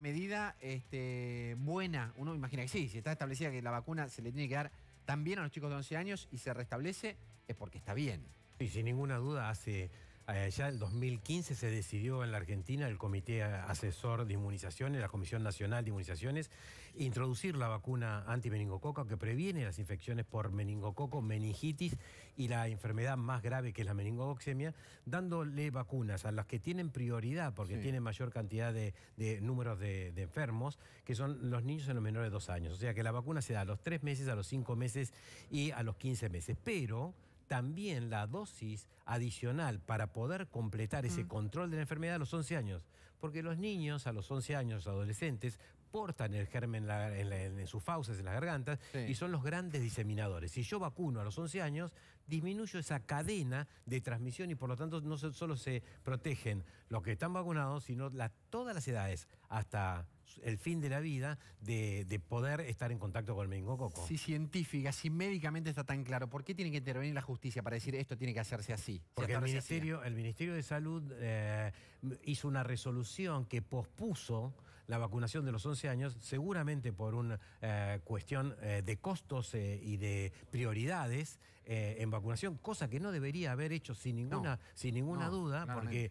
medida este, buena? Uno imagina que sí, si está establecida que la vacuna se le tiene que dar también a los chicos de 11 años y se restablece, es porque está bien. Y sin ninguna duda hace eh, ya en el 2015 se decidió en la Argentina el Comité Asesor de Inmunizaciones, la Comisión Nacional de Inmunizaciones, introducir la vacuna anti-meningococo que previene las infecciones por meningococo, meningitis y la enfermedad más grave que es la meningococcemia, dándole vacunas a las que tienen prioridad porque tienen mayor cantidad de, números de, enfermos, que son los niños en los menores de dos años. O sea que la vacuna se da a los tres meses, a los cinco meses y a los 15 meses. Pero también la dosis adicional para poder completar ese mm. control de la enfermedad a los 11 años porque los niños a los 11 años, adolescentes, portan el germen en, sus fauces, en las gargantas, y son los grandes diseminadores. Si yo vacuno a los 11 años, disminuyo esa cadena de transmisión y por lo tanto no solo se protegen los que están vacunados, sino todas las edades, hasta el fin de la vida de, poder estar en contacto con el meningococo. Si científica, si médicamente está tan claro, ¿por qué tiene que intervenir la justicia para decir esto tiene que hacerse así? Porque el ministerio, el ministerio de Salud eh, hizo una resolución que pospuso la vacunación de los 11 años, seguramente por una eh, cuestión eh, de costos eh, y de prioridades en vacunación, cosa que no debería haber hecho sin ninguna, sin ninguna duda, porque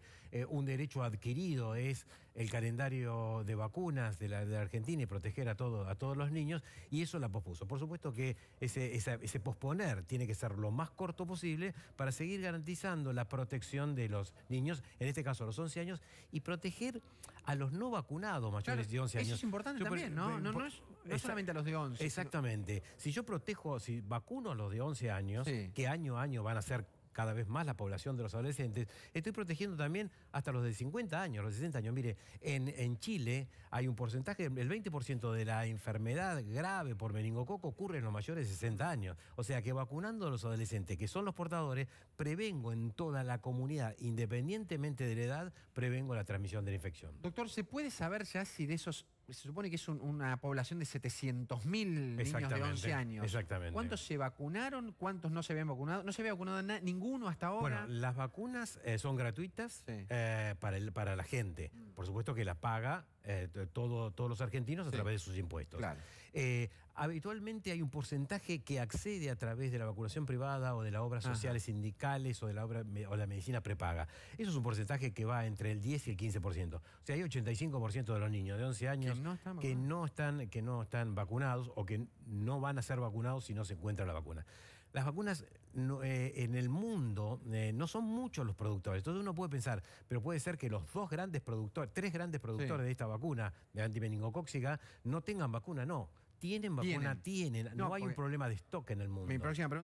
un derecho adquirido es el calendario de vacunas de la, Argentina y proteger a, a todos los niños, y eso la pospuso. Por supuesto que ese, posponer tiene que ser lo más corto posible para seguir garantizando la protección de los niños, en este caso los 11 años, y proteger a los no vacunados de 11 años. Eso es importante también, ¿no? No, es, no solamente a los de 11. Exactamente. Si yo protejo, si vacuno a los de 11 años, que año a año van a ser cada vez más la población de los adolescentes, estoy protegiendo también hasta los de 50 años, los de 60 años. Mire, en, en Chile hay un porcentaje, el 20% de la enfermedad grave por meningococo ocurre en los mayores de 60 años. O sea que vacunando a los adolescentes, que son los portadores, prevengo en toda la comunidad, independientemente de la edad, prevengo la transmisión de la infección. Doctor, ¿se puede saber ya si de esos se supone que es una población de 700.000 niños de 11 años. Exactamente. ¿Cuántos se vacunaron? ¿Cuántos no se habían vacunado? No se había vacunado ninguno hasta ahora. Bueno, las vacunas eh, son gratuitas eh, para, la gente. Mm. Por supuesto que la paga eh, todo, todos los argentinos a través de sus impuestos. habitualmente hay un porcentaje que accede a través de la vacunación privada o de las obras sociales sindicales o de la obra o la medicina prepaga. Eso es un porcentaje que va entre el 10 y el 15%. O sea, hay 85% de los niños de 11 años que, no están, que no están vacunados o que no van a ser vacunados si no se encuentra la vacuna. Las vacunas eh, en el mundo eh, no son muchos los productores. Entonces uno puede pensar, pero puede ser que los dos grandes productores, tres grandes productores de esta vacuna, de antimeningocóxica, no tengan vacuna, no. Tienen vacuna, tienen. No, hay un problema de stock en el mundo. Mi próxima pregunta